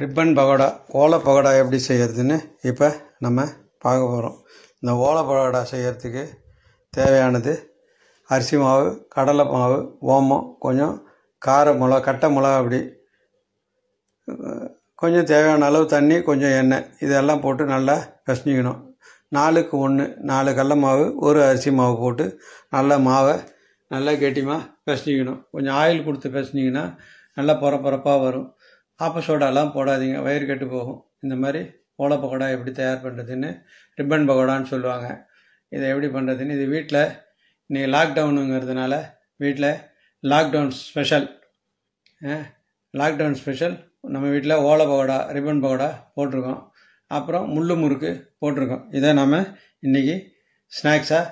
ribbon pakoda ஓலை பகோடா எப்படி செய்கிறதுன்னு இப்போ நம்ம பார்க்க போகிறோம் இந்த ஓலை பகோடா செய்கிறதுக்கு தேவையானது அரிசி மாவு கடலை மாவு ஓமம் கொஞ்சம் கார மிளகா கட்டை மிளகா அப்படி கொஞ்சம் தேவையான அளவு தண்ணி கொஞ்சம் எண்ணெய் இதெல்லாம் போட்டு நல்லா கசிஞ்சிக்கணும் நாலுக்கு ஒன்று நாலு கடல மாவு ஒரு அரிசி மாவு போட்டு நல்லா மாவை நல்லா கெட்டியமாக பிசைஞ்சிக்கணும் கொஞ்சம் ஆயில் கொடுத்து பிசைஞ்சிங்கன்னா நல்லா பொறப்பொறப்பாக வரும் ஆப்ப சோடாலாம் போடாதீங்க வயிறு கெட்டு போகும் இந்த மாதிரி ஓல பகோடா எப்படி தயார் பண்ணுறதுன்னு ரிப்பன் பகோடான்னு சொல்லுவாங்க இதை எப்படி பண்ணுறதுன்னு இது வீட்டில் இன்றைக்கி லாக்டவுனுங்கிறதுனால வீட்டில் லாக்டவுன் ஸ்பெஷல் லாக்டவுன் ஸ்பெஷல் நம்ம வீட்டில் ஓலை பகோடா ரிப்பன் பகோடா போட்டிருக்கோம் அப்புறம் முள்ளு முறுக்கு போட்டிருக்கோம் இதை நாம் இன்றைக்கி ஸ்நாக்ஸாக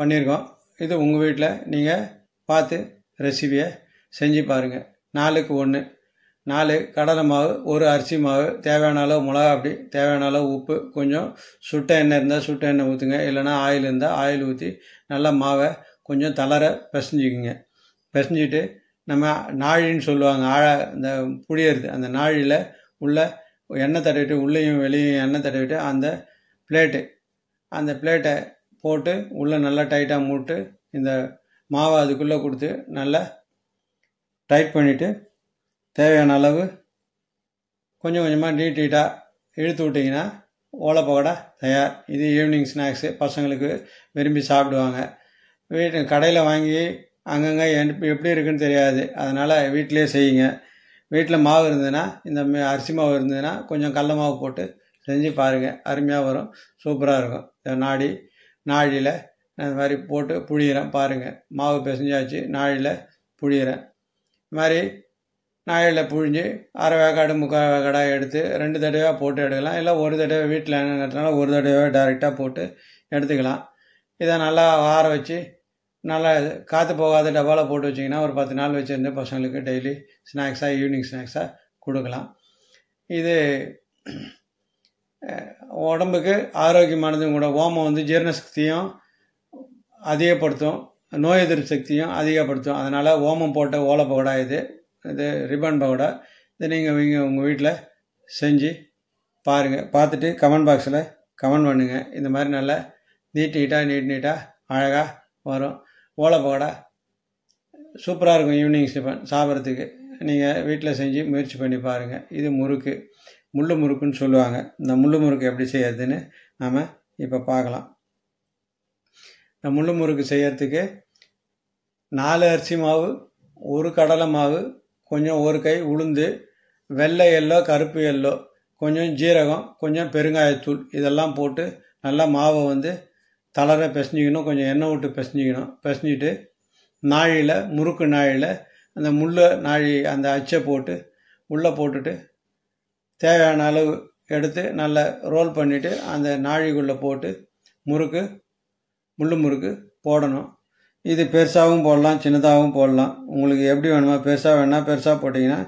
பண்ணியிருக்கோம் இது உங்கள் வீட்டில் நீங்கள் பார்த்து ரெசிபியை செஞ்சு பாருங்கள் நாளுக்கு ஒன்று நாலு கடலை மாவு ஒரு அரிசி மாவு தேவையான அளவு மிளகா அப்படி தேவையான அளவு உப்பு கொஞ்சம் சுட்ட எண்ணெய் இருந்தால் சுட்ட எண்ணெய் ஊற்றுங்க இல்லைனா ஆயில் இருந்தால் ஆயில் ஊற்றி நல்லா மாவை கொஞ்சம் தளர பிசைஞ்சிக்குங்க பிசைஞ்சிட்டு நம்ம நாழின்னு சொல்லுவாங்க ஆழ இந்த புளியறது அந்த நாழியில் உள்ள எண்ணெய் தடவிட்டு உள்ளேயும் வெளியும் எண்ணெய் தடவிட்டு அந்த பிளேட்டு அந்த பிளேட்டை போட்டு உள்ளே நல்லா டைட்டாக மூட்டு இந்த மாவை அதுக்குள்ளே கொடுத்து நல்லா டைட் பண்ணிவிட்டு தேவையான அளவு கொஞ்சம் கொஞ்சமாக டீட்டீட்டாக இழுத்து விட்டிங்கன்னா ஓலை பகோடா தயார் இது ஈவினிங் ஸ்நாக்ஸு பசங்களுக்கு விரும்பி சாப்பிடுவாங்க வீட்டு கடையில் வாங்கி அங்கங்கே எப்படி இருக்குன்னு தெரியாது அதனால் வீட்டிலே செய்யுங்க வீட்டில் மாவு இருந்ததுன்னா இந்த அரிசி மாவு இருந்ததுன்னா கொஞ்சம் கடல மாவு போட்டு செஞ்சு பாருங்கள் அருமையாக வரும் சூப்பராக இருக்கும் நாடி நாழியில் இந்த மாதிரி போட்டு புழியிறேன் பாருங்கள் மாவு பிசைஞ்சாச்சு நாழியில் புழியிறேன் இது மாதிரி நாயில் புழிஞ்சு அரை வேக்காடு முக்கால் வேக்காடாக எடுத்து ரெண்டு தடவையாக போட்டு எடுக்கலாம் இல்லை ஒரு தடவை வீட்டில் என்ன நட்டுனாலும் ஒரு தடவை டேரெக்டாக போட்டு எடுத்துக்கலாம் இதை நல்லா ஆற வச்சு நல்லா காற்று போகாத டப்பாவில் போட்டு வச்சிங்கன்னா ஒரு பத்து நாள் வச்சுருந்து பசங்களுக்கு டெய்லி ஸ்நாக்ஸாக ஈவினிங் ஸ்நாக்ஸாக கொடுக்கலாம் இது உடம்புக்கு ஆரோக்கியமானதும் கூட ஓமம் வந்து ஜீரண சக்தியும் அதிகப்படுத்தும் நோய் எதிர்ப்பு சக்தியும் அதிகப்படுத்தும் அதனால் ஓமம் போட்ட ஓலை பகடா இது இது ரிப்பன் பகோடா இதை நீங்கள் இங்கே உங்கள் வீட்டில் செஞ்சு பாருங்கள் பார்த்துட்டு கமெண்ட் பாக்ஸில் கமெண்ட் பண்ணுங்கள் இந்த மாதிரி நல்லா நீட் நீட்டாக நீட் நீட்டாக அழகாக வரும் ஓலை பகோடா சூப்பராக இருக்கும் ஈவினிங் ஸ்டிஃபன் சாப்பிட்றதுக்கு நீங்கள் வீட்டில் செஞ்சு முயற்சி பண்ணி பாருங்கள் இது முறுக்கு முள்ளு முறுக்குன்னு சொல்லுவாங்க இந்த முள்ளு முறுக்கு எப்படி செய்கிறதுன்னு நாம் இப்போ பார்க்கலாம் இந்த முள்ளு முறுக்கு செய்கிறதுக்கு நாலு அரிசி மாவு ஒரு கடலை மாவு கொஞ்சம் ஒரு கை உளுந்து வெள்ளை எல்லோ கருப்பு எல்லோ கொஞ்சம் ஜீரகம் கொஞ்சம் பெருங்காயத்தூள் இதெல்லாம் போட்டு நல்லா மாவை வந்து தளர பிசைஞ்சிக்கணும் கொஞ்சம் எண்ணெய் விட்டு பிசைஞ்சிக்கணும் பிசைஞ்சிட்டு நாழியில் முறுக்கு நாழியில் அந்த முள்ளை நாழி அந்த அச்சை போட்டு உள்ளே போட்டுட்டு தேவையான அளவு எடுத்து நல்லா ரோல் பண்ணிவிட்டு அந்த நாழிக்குள்ளே போட்டு முறுக்கு முள் முறுக்கு போடணும் இது பெருசாகவும் போடலாம் சின்னதாகவும் போடலாம் உங்களுக்கு எப்படி வேணுமா பெருசாக வேணால் பெருசாக போட்டிங்கன்னா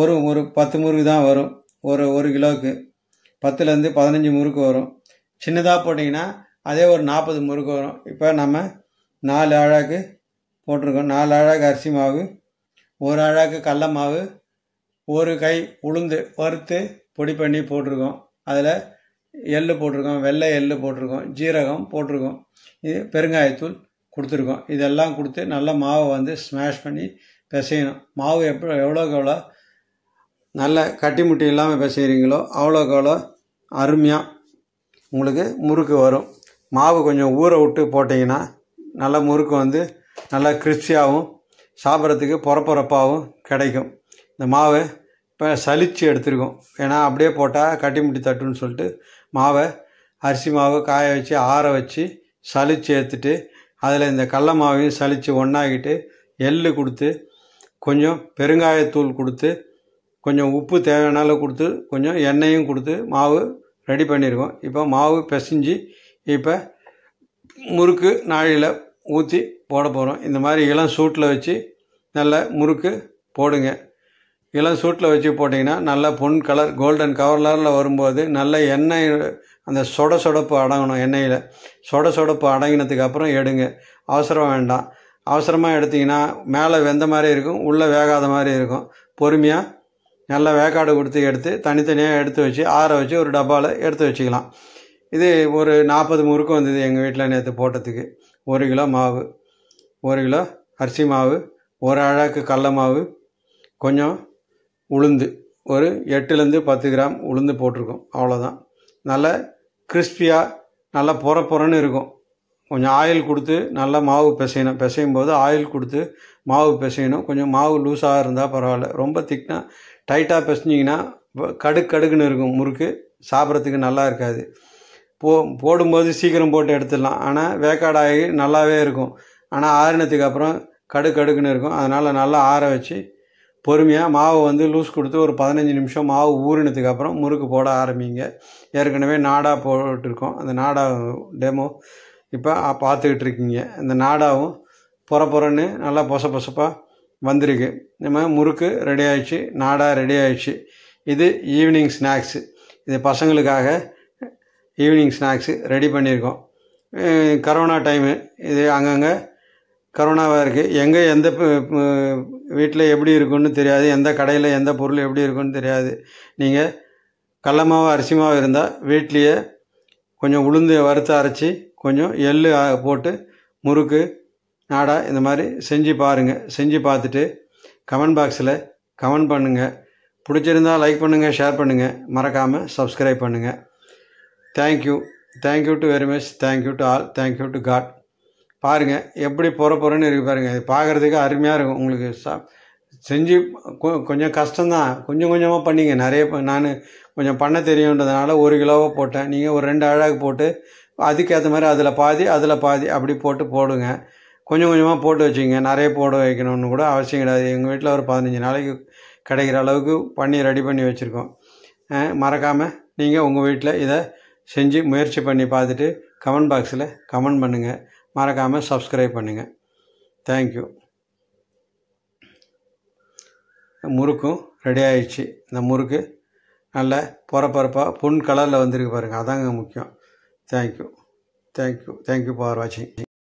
ஒரு ஒரு பத்து முறுக்கு தான் வரும் ஒரு ஒரு கிலோவுக்கு பத்துலேருந்து பதினஞ்சு முறுக்கு வரும் சின்னதாக போட்டிங்கன்னா அதே ஒரு நாற்பது முறுக்கு வரும் இப்போ நம்ம நாலு அழாக்கு போட்டிருக்கோம் நாலு அழாக்கு அரிசி மாவு ஒரு அழாக்கு கடல மாவு ஒரு கை உளுந்து வறுத்து பொடி பண்ணி போட்டிருக்கோம் அதில் எள் போட்டிருக்கோம் வெள்ளை எள் போட்டிருக்கோம் ஜீரகம் போட்டிருக்கோம் இது பெருங்காயத்தூள் கொடுத்துருக்கோம் இதெல்லாம் கொடுத்து நல்லா மாவை வந்து ஸ்மாஷ் பண்ணி பிசையணும் மாவு எப்போ எவ்வளோக்கு எவ்வளோ நல்ல கட்டி முட்டி இல்லாமல் பிசைகிறீங்களோ அவ்வளோக்கு அவ்வளோ அருமையாக உங்களுக்கு முறுக்கு வரும் மாவு கொஞ்சம் ஊற விட்டு போட்டிங்கன்னா நல்ல முறுக்கு வந்து நல்லா கிறிஸ்பியாகவும் சாப்பிட்றதுக்கு பொறப்பொறப்பாகவும் கிடைக்கும் இந்த மாவை இப்போ சலித்து எடுத்துருக்கோம் ஏன்னா அப்படியே போட்டால் கட்டி முட்டி தட்டுன்னு சொல்லிட்டு மாவை அரிசி மாவு காய வச்சு ஆற வச்சு சலித்து ஏற்றுட்டு அதில் இந்த கடல மாவையும் சலித்து ஒன்றாக்கிட்டு எள் கொடுத்து கொஞ்சம் பெருங்காயத்தூள் கொடுத்து கொஞ்சம் உப்பு தேவையான அளவு கொடுத்து கொஞ்சம் எண்ணெயும் கொடுத்து மாவு ரெடி பண்ணியிருக்கோம் இப்போ மாவு பிசைஞ்சு இப்போ முறுக்கு நாழியில் ஊற்றி போட போகிறோம் இந்த மாதிரி இளம் சூட்டில் வச்சு நல்ல முறுக்கு போடுங்க இளம் சூட்டில் வச்சு போட்டிங்கன்னா நல்ல பொன் கலர் கோல்டன் கவர்லரில் வரும்போது நல்ல எண்ணெய் அந்த சொட சொடப்பு அடங்கணும் எண்ணெயில் சொட சொடப்பு அடங்கினதுக்கப்புறம் எடுங்க அவசரம் வேண்டாம் அவசரமாக எடுத்திங்கன்னா மேலே வெந்த மாதிரி இருக்கும் உள்ளே வேகாத மாதிரி இருக்கும் பொறுமையாக நல்லா வேக்காடு கொடுத்து எடுத்து தனித்தனியாக எடுத்து வச்சு ஆற வச்சு ஒரு டப்பாவில் எடுத்து வச்சுக்கலாம் இது ஒரு நாற்பது முறுக்கு வந்தது எங்கள் வீட்டில் நேற்று போட்டதுக்கு ஒரு கிலோ மாவு ஒரு கிலோ அரிசி மாவு ஒரு அழகு கடல மாவு கொஞ்சம் உளுந்து ஒரு எட்டுலேருந்து பத்து கிராம் உளுந்து போட்டிருக்கோம் அவ்வளோதான் நல்ல கிறிஸ்பியாக நல்லா புற புறன்னு இருக்கும் கொஞ்சம் ஆயில் கொடுத்து நல்லா மாவு பிசையணும் பிசையும் போது ஆயில் கொடுத்து மாவு பிசையணும் கொஞ்சம் மாவு லூஸாக இருந்தால் பரவாயில்ல ரொம்ப திக்னா டைட்டாக பிசைஞ்சிங்கன்னா கடுகு கடுக்குன்னு இருக்கும் முறுக்கு சாப்பிட்றதுக்கு நல்லா இருக்காது போ போடும்போது சீக்கிரம் போட்டு எடுத்துடலாம் ஆனால் வேக்காடாகி நல்லாவே இருக்கும் ஆனால் ஆறினத்துக்கு அப்புறம் கடுக்குன்னு இருக்கும் அதனால் நல்லா ஆற வச்சு பொறுமையாக மாவு வந்து லூஸ் கொடுத்து ஒரு பதினஞ்சு நிமிஷம் மாவு ஊறினதுக்கப்புறம் முறுக்கு போட ஆரம்பிங்க ஏற்கனவே நாடா போட்டிருக்கோம் அந்த நாடா டெமோ இப்போ பார்த்துக்கிட்டு இருக்கீங்க அந்த நாடாவும் புற புறன்னு நல்லா பொச பொசப்பாக வந்திருக்கு நம்ம முறுக்கு ரெடி ஆயிடுச்சு நாடா ரெடி ஆயிடுச்சு இது ஈவினிங் ஸ்நாக்ஸு இது பசங்களுக்காக ஈவினிங் ஸ்நாக்ஸு ரெடி பண்ணியிருக்கோம் கரோனா டைமு இது அங்கங்கே கரோனாவாக இருக்குது எங்கே எந்த வீட்டில் எப்படி இருக்குன்னு தெரியாது எந்த கடையில் எந்த பொருள் எப்படி இருக்குன்னு தெரியாது நீங்கள் கடல மாவு இருந்தால் வீட்லேயே கொஞ்சம் உளுந்து வறுத்து அரைச்சி கொஞ்சம் எள் போட்டு முறுக்கு நாடா இந்த மாதிரி செஞ்சு பாருங்கள் செஞ்சு பார்த்துட்டு கமெண்ட் பாக்ஸில் கமெண்ட் பண்ணுங்கள் பிடிச்சிருந்தால் லைக் பண்ணுங்கள் ஷேர் பண்ணுங்கள் மறக்காமல் சப்ஸ்கிரைப் பண்ணுங்கள் thank you thank you to very much thank you to all thank you to God பாருங்கள் எப்படி பொற பொறன்னு இருக்குது பாருங்கள் இது பார்க்குறதுக்கு அருமையாக இருக்கும் உங்களுக்கு சா செஞ்சு கொஞ்சம் கஷ்டம்தான் கொஞ்சம் கொஞ்சமாக பண்ணிங்க நிறைய நான் கொஞ்சம் பண்ண தெரியுன்றதுனால ஒரு கிலோவாக போட்டேன் நீங்கள் ஒரு ரெண்டு அழகு போட்டு அதுக்கேற்ற மாதிரி அதில் பாதி அதில் பாதி அப்படி போட்டு போடுங்க கொஞ்சம் கொஞ்சமாக போட்டு வச்சுங்க நிறைய போட வைக்கணும்னு கூட அவசியம் கிடையாது எங்கள் வீட்டில் ஒரு பதினஞ்சு நாளைக்கு கிடைக்கிற அளவுக்கு பண்ணி ரெடி பண்ணி வச்சுருக்கோம் மறக்காமல் நீங்கள் உங்கள் வீட்டில் இதை செஞ்சு முயற்சி பண்ணி பார்த்துட்டு கமெண்ட் பாக்ஸில் கமெண்ட் பண்ணுங்கள் மறக்காமல் சப்ஸ்கிரைப் பண்ணுங்கள் தேங்க்யூ முறுக்கும் ரெடி ஆயிடுச்சு இந்த முறுக்கு நல்ல பொறப்பரப்பாக பொன் கலரில் வந்திருக்கு பாருங்கள் அதாங்க முக்கியம் தேங்க்யூ தேங்க்யூ தேங்க்யூ ஃபார் வாட்சிங்